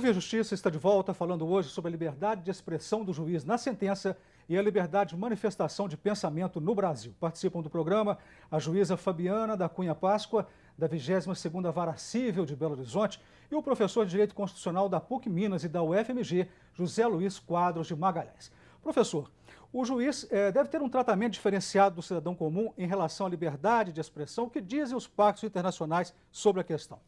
Justiça Justiça está de volta falando hoje sobre a liberdade de expressão do juiz na sentença e a liberdade de manifestação de pensamento no Brasil. Participam do programa a juíza Fabiana da Cunha Páscoa, da 22ª Vara Cível de Belo Horizonte, e o professor de Direito Constitucional da PUC Minas e da UFMG, José Luiz Quadros de Magalhães. Professor, o juiz eh, deve ter um tratamento diferenciado do cidadão comum em relação à liberdade de expressão, o que dizem os pactos internacionais sobre a questão.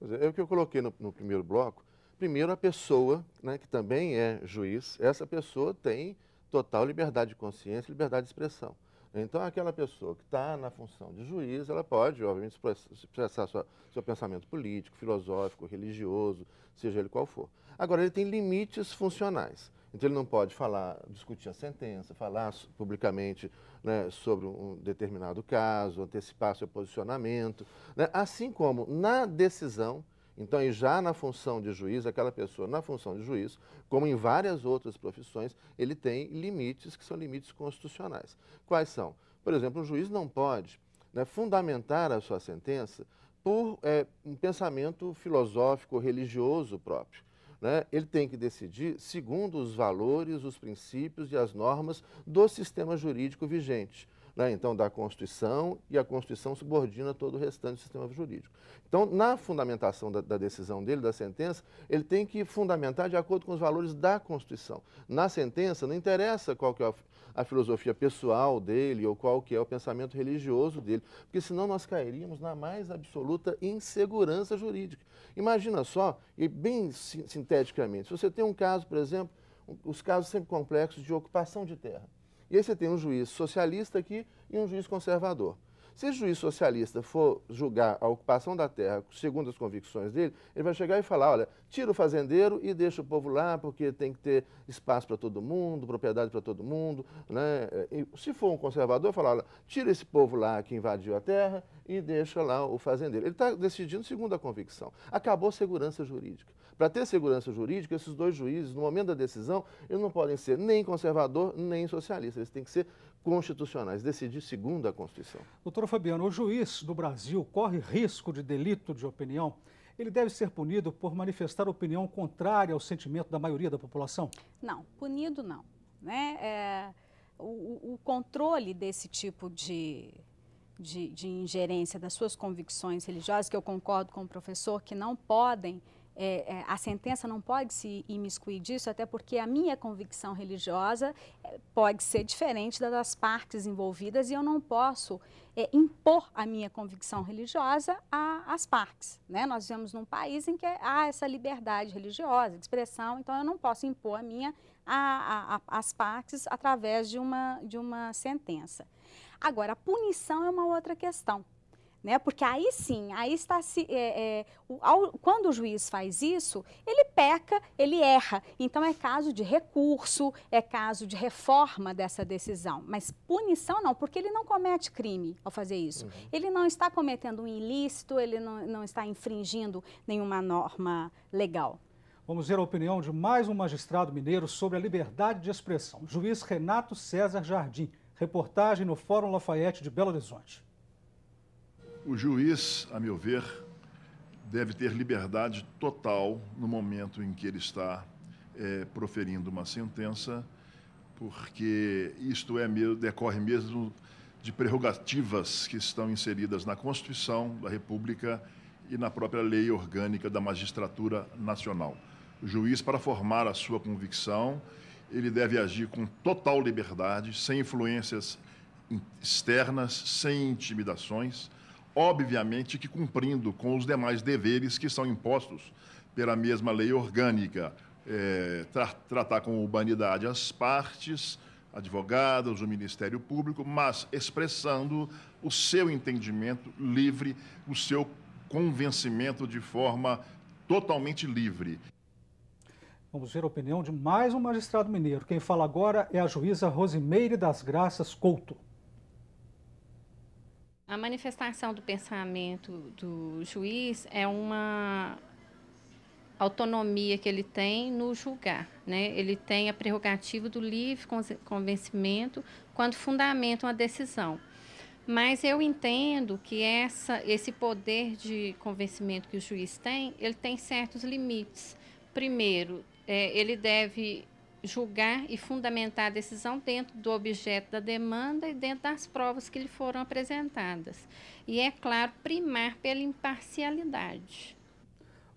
É, é o que eu coloquei no, no primeiro bloco, Primeiro, a pessoa, né, que também é juiz, essa pessoa tem total liberdade de consciência, liberdade de expressão. Então, aquela pessoa que está na função de juiz, ela pode, obviamente, expressar sua, seu pensamento político, filosófico, religioso, seja ele qual for. Agora, ele tem limites funcionais. Então, ele não pode falar, discutir a sentença, falar publicamente né, sobre um determinado caso, antecipar seu posicionamento. Né? Assim como na decisão, então, e já na função de juiz, aquela pessoa na função de juiz, como em várias outras profissões, ele tem limites que são limites constitucionais. Quais são? Por exemplo, um juiz não pode né, fundamentar a sua sentença por é, um pensamento filosófico religioso próprio. Né? Ele tem que decidir segundo os valores, os princípios e as normas do sistema jurídico vigente né, então, da Constituição, e a Constituição subordina todo o restante do sistema jurídico. Então, na fundamentação da, da decisão dele, da sentença, ele tem que fundamentar de acordo com os valores da Constituição. Na sentença, não interessa qual que é a, a filosofia pessoal dele ou qual que é o pensamento religioso dele, porque senão nós cairíamos na mais absoluta insegurança jurídica. Imagina só, e bem sinteticamente, se você tem um caso, por exemplo, os casos sempre complexos de ocupação de terra. E aí você tem um juiz socialista aqui e um juiz conservador. Se o juiz socialista for julgar a ocupação da terra segundo as convicções dele, ele vai chegar e falar, olha, tira o fazendeiro e deixa o povo lá porque tem que ter espaço para todo mundo, propriedade para todo mundo. Né? E se for um conservador, falar, olha, tira esse povo lá que invadiu a terra e deixa lá o fazendeiro. Ele está decidindo segundo a convicção. Acabou a segurança jurídica. Para ter segurança jurídica, esses dois juízes, no momento da decisão, eles não podem ser nem conservador nem socialista. Eles têm que ser constitucionais, decidir segundo a Constituição. Doutor Fabiano, o juiz do Brasil corre risco de delito de opinião? Ele deve ser punido por manifestar opinião contrária ao sentimento da maioria da população? Não, punido não. Né? É, o, o controle desse tipo de, de, de, ingerência das suas convicções religiosas, que eu concordo com o professor, que não podem é, é, a sentença não pode se imiscuir disso, até porque a minha convicção religiosa é, pode ser diferente das partes envolvidas e eu não posso é, impor a minha convicção religiosa às partes. Né? Nós vivemos num país em que há essa liberdade religiosa, expressão, então eu não posso impor a minha às partes através de uma, de uma sentença. Agora, a punição é uma outra questão né? Porque aí sim, aí está se é, é, o, ao, quando o juiz faz isso, ele peca, ele erra. Então é caso de recurso, é caso de reforma dessa decisão. Mas punição não, porque ele não comete crime ao fazer isso. Uhum. Ele não está cometendo um ilícito, ele não, não está infringindo nenhuma norma legal. Vamos ver a opinião de mais um magistrado mineiro sobre a liberdade de expressão. Juiz Renato César Jardim. Reportagem no Fórum Lafayette de Belo Horizonte. O juiz, a meu ver, deve ter liberdade total no momento em que ele está é, proferindo uma sentença, porque isto é mesmo, decorre mesmo de prerrogativas que estão inseridas na Constituição da República e na própria lei orgânica da magistratura nacional. O juiz, para formar a sua convicção, ele deve agir com total liberdade, sem influências externas, sem intimidações obviamente que cumprindo com os demais deveres que são impostos pela mesma lei orgânica. É, tra tratar com urbanidade as partes, advogados, o Ministério Público, mas expressando o seu entendimento livre, o seu convencimento de forma totalmente livre. Vamos ver a opinião de mais um magistrado mineiro. Quem fala agora é a juíza Rosimeire das Graças Couto. A manifestação do pensamento do juiz é uma autonomia que ele tem no julgar. Né? Ele tem a prerrogativa do livre convencimento quando fundamenta uma decisão. Mas eu entendo que essa, esse poder de convencimento que o juiz tem, ele tem certos limites. Primeiro, é, ele deve julgar e fundamentar a decisão dentro do objeto da demanda e dentro das provas que lhe foram apresentadas. E, é claro, primar pela imparcialidade.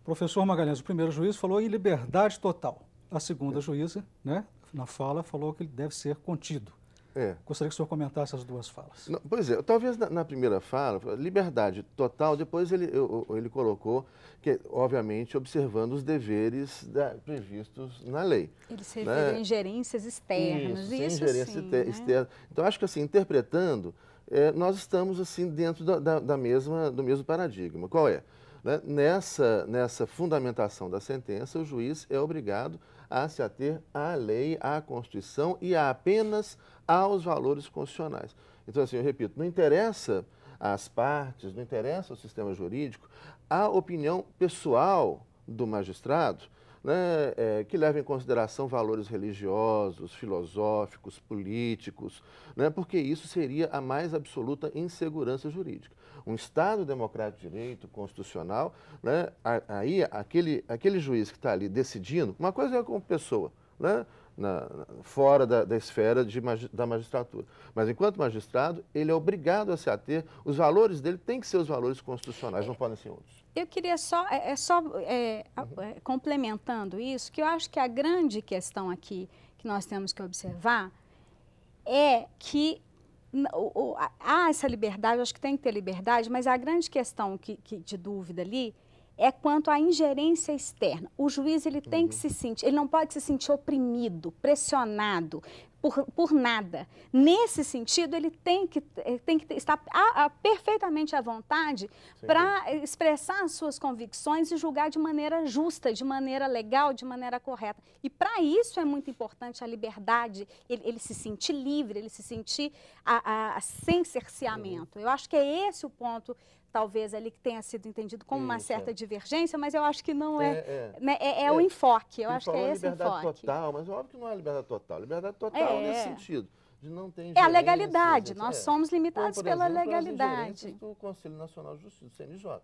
Professor Magalhães, o primeiro juiz falou em liberdade total. A segunda juíza, né, na fala, falou que ele deve ser contido. É. Gostaria que o senhor comentasse as duas falas. Não, pois é, talvez na, na, primeira fala, liberdade total, depois ele, eu, ele colocou, que, obviamente, observando os deveres da, previstos na lei. Ele se né? ingerências externas. Isso, isso sim, externa. Né? Então, acho que assim, interpretando, é, nós estamos assim dentro da, da, da mesma, do mesmo paradigma. Qual é? Né? Nessa, nessa fundamentação da sentença, o juiz é obrigado a se ater à lei, à Constituição e apenas aos valores constitucionais. Então, assim, eu repito, não interessa às partes, não interessa ao sistema jurídico, a opinião pessoal do magistrado né, é, que leva em consideração valores religiosos, filosóficos, políticos, né, porque isso seria a mais absoluta insegurança jurídica um Estado democrático de direito, constitucional, né? aí aquele, aquele juiz que está ali decidindo, uma coisa é como pessoa, né? Na, fora da, da esfera de, da magistratura. Mas enquanto magistrado, ele é obrigado a se ater, os valores dele têm que ser os valores constitucionais, não podem ser outros. Eu queria só, é, é só é, uhum. É, complementando isso, que eu acho que a grande questão aqui que nós temos que observar é que há essa liberdade, acho que tem que ter liberdade, mas a grande questão que, que de dúvida ali é quanto à ingerência externa. O juiz ele tem uhum. que se sentir, ele não pode se sentir oprimido, pressionado por, por nada. Nesse sentido, ele tem que, tem que estar a, a, perfeitamente à vontade para expressar as suas convicções e julgar de maneira justa, de maneira legal, de maneira correta. E para isso é muito importante a liberdade, ele, ele se sentir livre, ele se sentir a, a, sem cerceamento. Eu acho que é esse o ponto talvez ali que tenha sido entendido como Isso, uma certa é. divergência, mas eu acho que não é. É, é. Né, é o é é. enfoque, eu acho que é esse liberdade enfoque. total, mas é óbvio que não é liberdade total. Liberdade total nesse sentido. De não ter é a legalidade, nós somos limitados Como, pela exemplo, legalidade. do Conselho Nacional de Justiça, CNJ,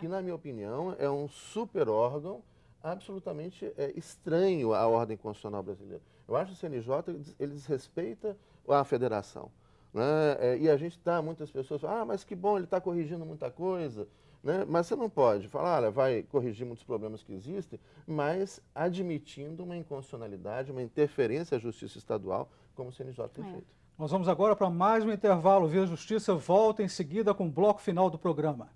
que, na minha opinião, é um super órgão absolutamente estranho à ordem constitucional brasileira. Eu acho que o CNJ ele desrespeita a federação. Né? É, e a gente está, muitas pessoas falam, ah, mas que bom, ele está corrigindo muita coisa. Né? Mas você não pode falar, olha, vai corrigir muitos problemas que existem, mas admitindo uma inconstitucionalidade, uma interferência à justiça estadual, como o CNJ tem é. feito. Nós vamos agora para mais um intervalo. Via Justiça volta em seguida com o bloco final do programa.